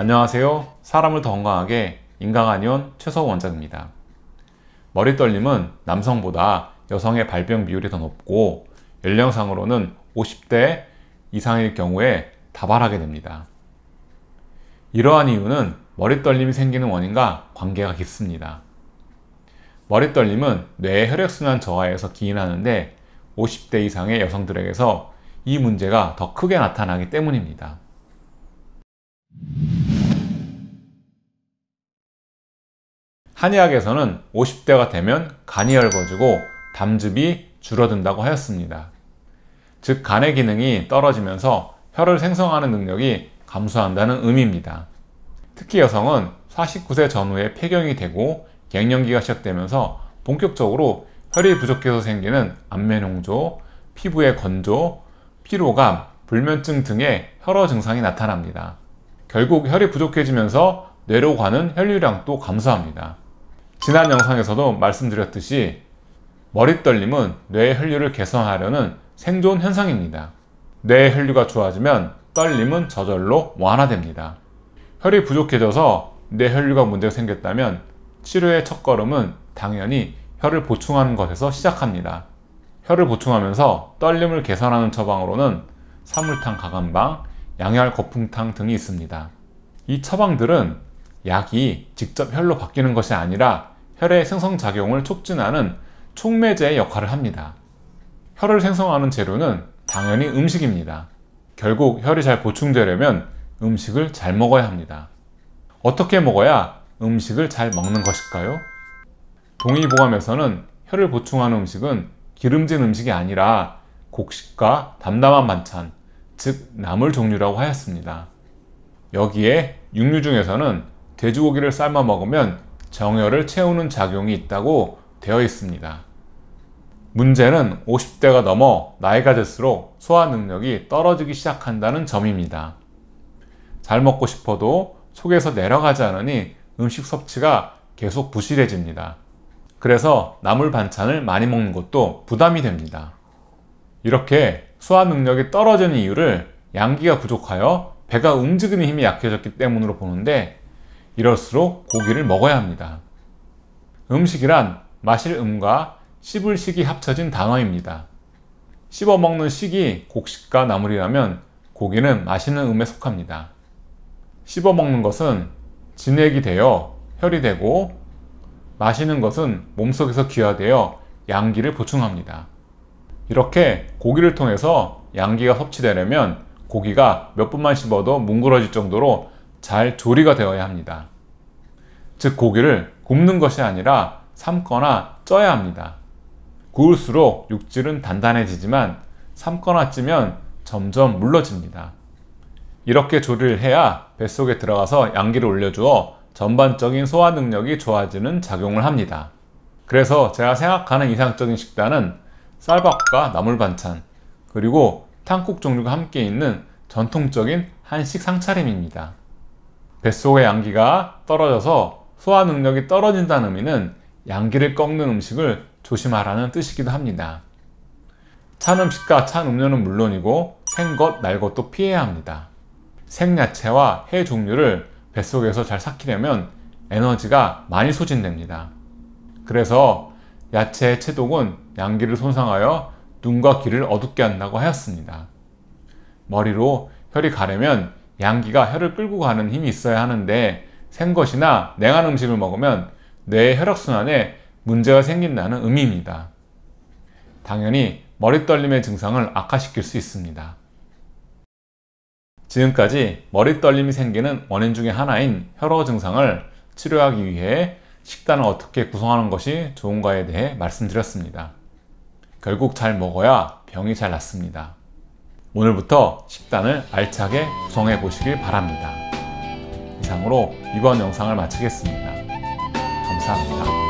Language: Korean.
안녕하세요. 사람을 더 건강하게 인강아니온 최서 원장입니다. 머리 떨림은 남성보다 여성의 발병 비율이 더 높고 연령상으로는 50대 이상일 경우에 다발하게 됩니다. 이러한 이유는 머리 떨림이 생기는 원인과 관계가 깊습니다. 머리 떨림은 뇌의 혈액순환 저하에서 기인하는데 50대 이상의 여성들에게서 이 문제가 더 크게 나타나기 때문입니다. 한의학에서는 50대가 되면 간이 얇아지고 담즙이 줄어든다고 하였습니다. 즉 간의 기능이 떨어지면서 혀를 생성하는 능력이 감소한다는 의미입니다. 특히 여성은 49세 전후에 폐경이 되고 갱년기가 시작되면서 본격적으로 혈이 부족해서 생기는 안면홍조, 피부의 건조, 피로감, 불면증 등의 혈어 증상이 나타납니다. 결국 혈이 부족해지면서 뇌로 가는 혈류량도 감소합니다. 지난 영상에서도 말씀드렸듯이 머리 떨림은 뇌의 혈류를 개선하려는 생존 현상입니다. 뇌의 혈류가 좋아지면 떨림은 저절로 완화됩니다. 혈이 부족해져서 뇌혈류가 문제가 생겼다면 치료의 첫걸음은 당연히 혈을 보충하는 것에서 시작합니다. 혈을 보충하면서 떨림을 개선하는 처방으로는 사물탕 가감방, 양혈 거품탕 등이 있습니다. 이 처방들은 약이 직접 혈로 바뀌는 것이 아니라 혈의 생성작용을 촉진하는 촉매제의 역할을 합니다. 혈을 생성하는 재료는 당연히 음식입니다. 결국 혈이 잘 보충되려면 음식을 잘 먹어야 합니다. 어떻게 먹어야 음식을 잘 먹는 것일까요? 동의보감에서는 혈을 보충하는 음식은 기름진 음식이 아니라 곡식과 담담한 반찬, 즉 나물 종류라고 하였습니다. 여기에 육류 중에서는 돼지고기를 삶아 먹으면 정열을 채우는 작용이 있다고 되어 있습니다. 문제는 50대가 넘어 나이가 들수록 소화 능력이 떨어지기 시작한다는 점입니다. 잘 먹고 싶어도 속에서 내려가지 않으니 음식 섭취가 계속 부실해집니다. 그래서 나물 반찬을 많이 먹는 것도 부담이 됩니다. 이렇게 소화 능력이 떨어지는 이유를 양기가 부족하여 배가 움직이는 힘이 약해졌기 때문으로 보는데 이럴수록 고기를 먹어야 합니다. 음식이란 마실 음과 씹을 식이 합쳐진 단어입니다. 씹어먹는 식이 곡식과 나물이라면 고기는 마시는 음에 속합니다. 씹어먹는 것은 진액이 되어 혈이 되고 마시는 것은 몸속에서 귀화되어 양기를 보충합니다. 이렇게 고기를 통해서 양기가 섭취되려면 고기가 몇 분만 씹어도 뭉그러질 정도로 잘 조리가 되어야 합니다. 즉 고기를 굽는 것이 아니라 삶거나 쪄야 합니다. 구울수록 육질은 단단해지지만 삶거나 찌면 점점 물러집니다. 이렇게 조리를 해야 뱃속에 들어가서 양기를 올려주어 전반적인 소화 능력이 좋아지는 작용을 합니다. 그래서 제가 생각하는 이상적인 식단은 쌀밥과 나물 반찬, 그리고 탕국 종류가 함께 있는 전통적인 한식 상차림입니다. 뱃속의 양기가 떨어져서 소화 능력이 떨어진다는 의미는 양기를 꺾는 음식을 조심하라는 뜻이기도 합니다. 찬 음식과 찬 음료는 물론이고 생 것, 날것도 피해야 합니다. 생야채와 해 종류를 뱃속에서 잘 삭히려면 에너지가 많이 소진됩니다. 그래서 야채의 채독은 양기를 손상하여 눈과 귀를 어둡게 한다고 하였습니다. 머리로 혈이 가려면 양기가 혀를 끌고 가는 힘이 있어야 하는데 생것이나 냉한 음식을 먹으면 뇌의 혈액순환에 문제가 생긴다는 의미입니다. 당연히 머리떨림의 증상을 악화시킬 수 있습니다. 지금까지 머리떨림이 생기는 원인 중의 하나인 혈어 증상을 치료하기 위해 식단을 어떻게 구성하는 것이 좋은가에 대해 말씀드렸습니다. 결국 잘 먹어야 병이 잘 낫습니다. 오늘부터 식단을 알차게 구성해 보시길 바랍니다. 이상으로 이번 영상을 마치겠습니다. 감사합니다.